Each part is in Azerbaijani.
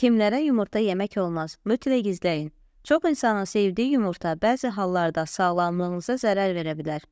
Kimlərə yumurta yemək olmaz, mütləq izləyin. Çox insanın sevdiyi yumurta bəzi hallarda sağlamlığınıza zərər verə bilər.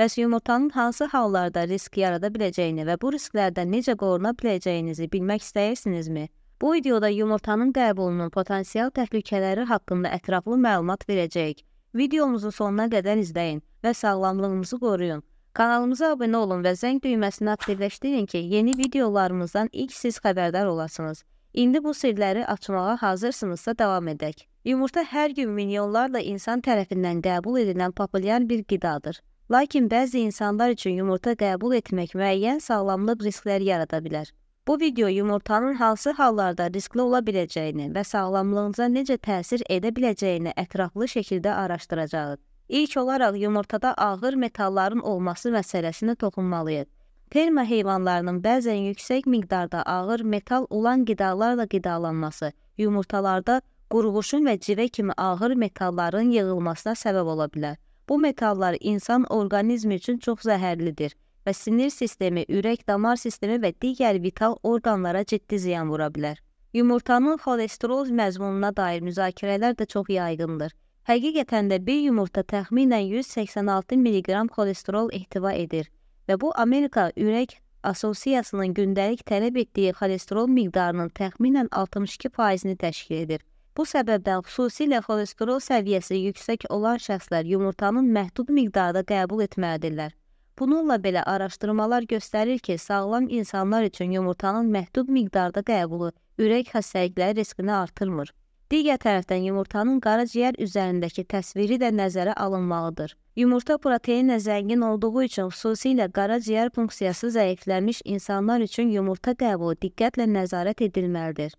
Bəs yumurtanın hansı hallarda risk yarada biləcəyini və bu risklərdən necə qoruna biləcəyinizi bilmək istəyirsinizmi? Bu videoda yumurtanın qəbulunun potensial təhlükələri haqqında ətraflı məlumat verəcəyik. Videomuzu sonuna qədər izləyin və sağlamlığımızı qoruyun. Kanalımıza abunə olun və zəng düyməsini aktivləşdirin ki, yeni videolarımızdan ilk siz xəbərdar olasınız. İndi bu sirləri açmağa hazırsınızsa davam edək. Yumurta hər gün milyonlarla insan tərəfindən qəbul edilən populyar bir qidadır. Lakin bəzi insanlar üçün yumurta qəbul etmək müəyyən sağlamlıq riskləri yarada bilər. Bu video yumurtanın hansı hallarda riskli ola biləcəyini və sağlamlığınıza necə təsir edə biləcəyini ətraflı şəkildə araşdıracağıq. İlk olaraq yumurtada ağır metalların olması məsələsinə toxunmalıyıq. Terma heyvanlarının bəzən yüksək miqdarda ağır metal olan qidalarla qidalanması yumurtalarda qurğuşun və civə kimi ağır metalların yığılmasına səbəb ola bilər. Bu metallar insan orqanizmi üçün çox zəhərlidir və sinir sistemi, ürək, damar sistemi və digər vital orqanlara ciddi ziyan vura bilər. Yumurtanın xolesterol məzmununa dair müzakirələr də çox yayğındır. Həqiqətən də bir yumurta təxminən 186 mg xolesterol ehtiva edir və bu Amerika Ürək Assosiyasının gündəlik tələb etdiyi xolesterol miqdarının təxminən 62%-ni təşkil edir. Bu səbəbdən xüsusilə xolesterol səviyyəsi yüksək olan şəxslər yumurtanın məhdud miqdarda qəbul etməlidirlər. Bununla belə araşdırmalar göstərir ki, sağlam insanlar üçün yumurtanın məhdud miqdarda qəbulu ürək xəstəlikləri riskini artırmır. Digər tərəfdən yumurtanın qaraciyər üzərindəki təsviri də nəzərə alınmalıdır. Yumurta proteinlə zəngin olduğu üçün xüsusilə qaraciyər funksiyası zəifləmiş insanlar üçün yumurta qəbulu diqqətlə nəzarət edilməlidir.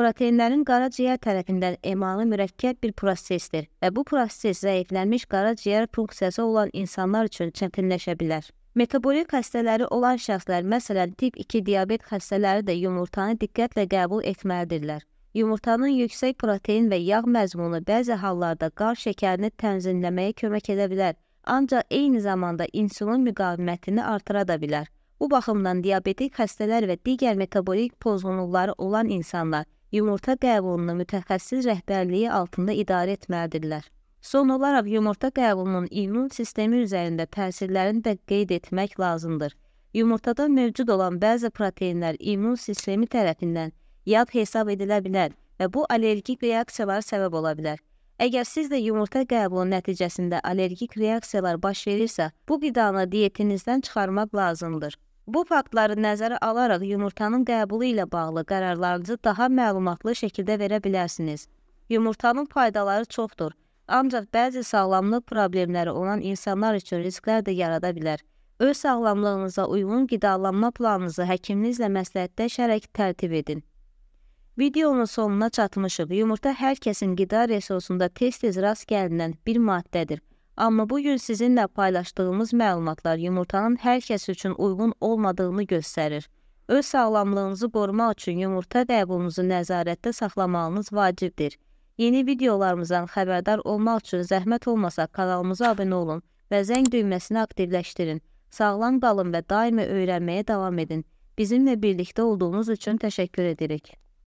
Proteinlərin qaraciyər tərəfindən emalı mürəkkəb bir prosesdir və bu proses zəiflənmiş qaraciyər funksiyası olan insanlar üçün çətinləşə bilər. Metabolik xəstələri olan şəxslər, məsələn, tip 2 diabet xəstələri də yumurtanı diqqətlə qəbul etməlidirlər. Yumurtanın yüksək protein və yağ məzmunu bəzi hallarda qan şəkərini tənzimləməyə kömək edə bilər, ancaq eyni zamanda insulin müqavimətini artıra da bilər. Bu baxımdan diabetik xəstələr və digər metabolik pozğunluqları olan insanlar yumurta qəbulunu mütəxəssis rəhbərliyi altında idarə etməlidirlər. Son olaraq yumurta qəbulunun immun sistemi üzərində təsirlərini də qeyd etmək lazımdır. Yumurtada mövcud olan bəzi proteinlər immun sistemi tərəfindən yab hesab edilə bilər və bu allergik reaksiyalara səbəb ola bilər. Əgər siz də yumurta qəbulu nəticəsində allergik reaksiyalar baş verirsə, bu qidanı diyetinizdən çıxarmaq lazımdır. Bu faktları nəzərə alaraq yumurtanın qəbulu ilə bağlı qərarlarınızı daha məlumatlı şəkildə verə bilərsiniz. Yumurtanın faydaları çoxdur, ancaq bəzi sağlamlıq problemləri olan insanlar üçün risklər də yarada bilər. Öz sağlamlığınıza uyğun qidalanma planınızı həkiminizlə məsləhətdə şərək tərtib edin. Videonun sonuna çatmışıq. Yumurta hər kəsin qida resursunda tez-tez rast gəlinən bir maddədir. Amma bu gün sizinlə paylaşdığımız məlumatlar yumurtanın hər kəs üçün uyğun olmadığını göstərir. Öz sağlamlığınızı qorumaq üçün yumurta qəbulunuzu nəzarətdə saxlamağınız vacibdir. Yeni videolarımızdan xəbərdar olmaq üçün zəhmət olmasa kanalımıza abunə olun və zəng düyməsini aktivləşdirin. Sağlam qalın və daima öyrənməyə davam edin. Bizimlə birlikdə olduğunuz üçün təşəkkür edirik.